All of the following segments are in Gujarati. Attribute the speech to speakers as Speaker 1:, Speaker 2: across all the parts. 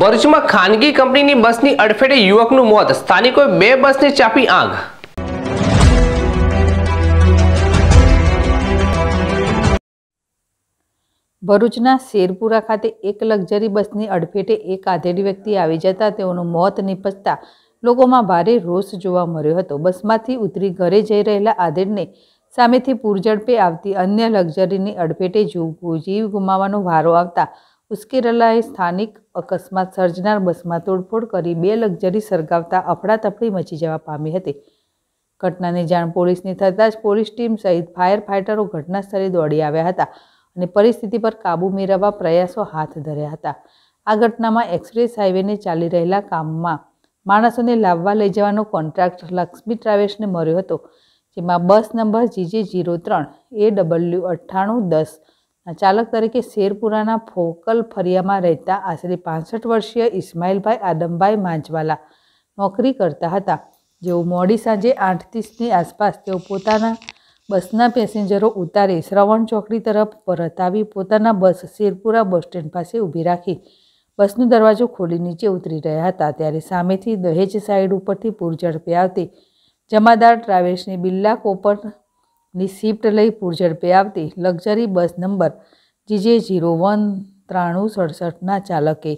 Speaker 1: ભરૂચમાં ખાનગી કંપનીની બસની અડફેટે યુવકનું મોત સ્થાનિકોએ બે બસને ચાપી આગ ભરૂચના શેરપુરા ખાતે એક લક્ઝરી બસની અડફેટે એક આધેડી વ્યક્તિ આવી જતા તેઓનું મોત નિપજતા લોકોમાં ભારે રોષ જોવા મળ્યો હતો બસમાંથી ઉતરી ઘરે જઈ રહેલા આધેડને સામેથી પૂરઝડપે આવતી અન્ય લક્ઝરીની અડફેટે જીવ ગુમાવવાનો વારો આવતા ઉશ્કેરલાએ સ્થાનિક અકસ્માત સર્જનાર બસમાં તોડફોડ કરી બે લક્ઝરી સળગાવતા અફડાતફડી મચી જવા પામી હતી ઘટનાની જાણ પોલીસને થતાં જ પોલીસ ટીમ સહિત ફાયર ફાઇટરો ઘટના સ્થળે દોડી આવ્યા હતા અને પરિસ્થિતિ પર કાબૂ મેળવવા પ્રયાસો હાથ ધર્યા હતા આ ઘટનામાં એક્સપ્રેસ હાઇવેને ચાલી રહેલા કામમાં માણસોને લાવવા લઈ જવાનો કોન્ટ્રાક્ટ લક્ષ્મી ટ્રાવેલ્સને મળ્યો હતો જેમાં બસ નંબર જીજે જીરો ત્રણ એ ડબલ્યુ અઠ્ઠાણું દસ ચાલક તરીકે શેરપુરાના ફોકલ ફરિયામાં રહેતા આશરે પાંસઠ વર્ષીય ઇસ્માઇલભાઈ આદમભાઈ માંચવાલા નોકરી કરતા હતા જેઓ મોડી સાંજે આઠ ત્રીસની આસપાસ તેઓ પોતાના બસના પેસેન્જરો ઉતારી શ્રવણ ચોકડી તરફ પરત પોતાના બસ શેરપુરા બસ સ્ટેન્ડ પાસે ઊભી રાખી બસનો દરવાજો ખોલી નીચે ઉતરી રહ્યા હતા ત્યારે સામેથી દહેજ સાઈડ ઉપરથી પૂર ઝડપે આવતી જમાદાર ટ્રાવેલ્સની બિલ્લા કોપર ની શિફ્ટ લઈ પૂરઝડપે આવતી luxury bus number GJ zero one ત્રાણું સડસઠના ચાલકે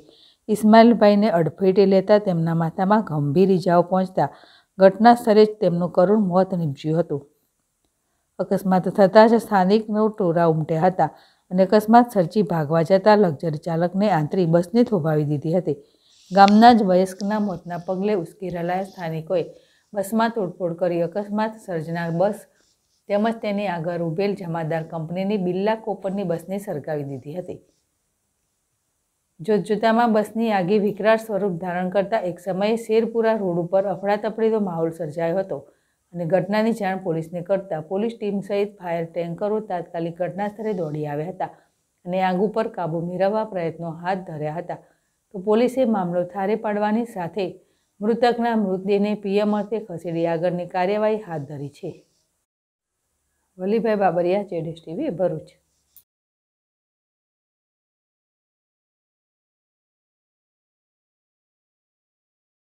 Speaker 1: ઇસ્માઇલભાઈને અડફેટે લેતા તેમના માથામાં ગંભીર ઇજાઓ પહોંચતા ઘટના સ્થળે જ તેમનું કરુણ મોત નીપજ્યું હતું અકસ્માત થતાં જ સ્થાનિકનો ટોરા ઉમટ્યા હતા અને અકસ્માત સર્જી ભાગવા જતાં લક્ઝરી ચાલકને આંતરી બસને થોભાવી દીધી હતી ગામના જ વયસ્કના મોતના પગલે ઉશ્કેરાલા સ્થાનિકોએ બસમાં તોડફોડ કરી અકસ્માત સર્જના બસ તેમજ તેની આગળ ઉભેલ જમાદાર કંપનીની બિલ્લા કોપરની બસને સળગાવી દીધી હતી જોતજોતામાં બસની આગે વિકરાળ સ્વરૂપ ધારણ કરતા એક સમયે શેરપુરા રોડ ઉપર અફડાતફડીનો માહોલ સર્જાયો હતો અને ઘટનાની જાણ પોલીસને કરતા પોલીસ ટીમ સહિત ફાયર ટેન્કરો તાત્કાલિક ઘટનાસ્થળે દોડી આવ્યા હતા અને આગ ઉપર કાબૂ મેળવવા પ્રયત્નો હાથ ધર્યા હતા તો પોલીસે મામલો થારે પાડવાની સાથે મૃતકના મૃતદેહને પીએમ અર્થે ખસેડી આગળની કાર્યવાહી હાથ ધરી છે વલીભાઈ બાબરિયા જેડીએસ ટીવી ભરૂચ